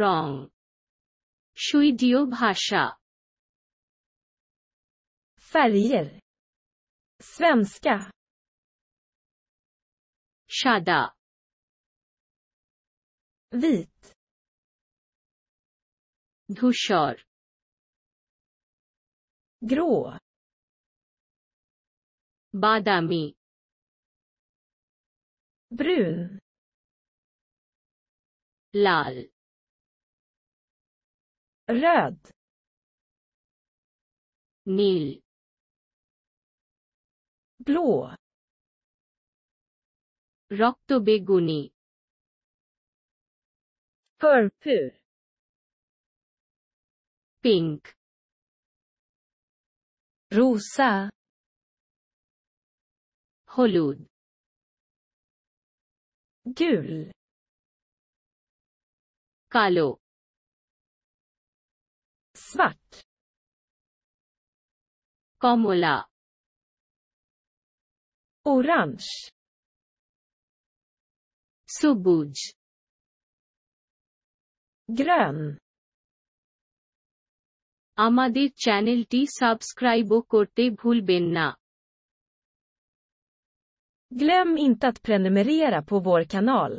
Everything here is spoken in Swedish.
রং সুইডীয় ভাষা färger svenska সাদা vit ধূসর grå বাদামি brun লাল röd nil blå রক্তবেগুনি purpur pink rosa Holud gul Kalo svart Komola orange Subuj grön আমাদের চ্যানেলটি সাবস্ক্রাইবও করতে ভুলবেন না Glöm inte att prenumerera på vår kanal.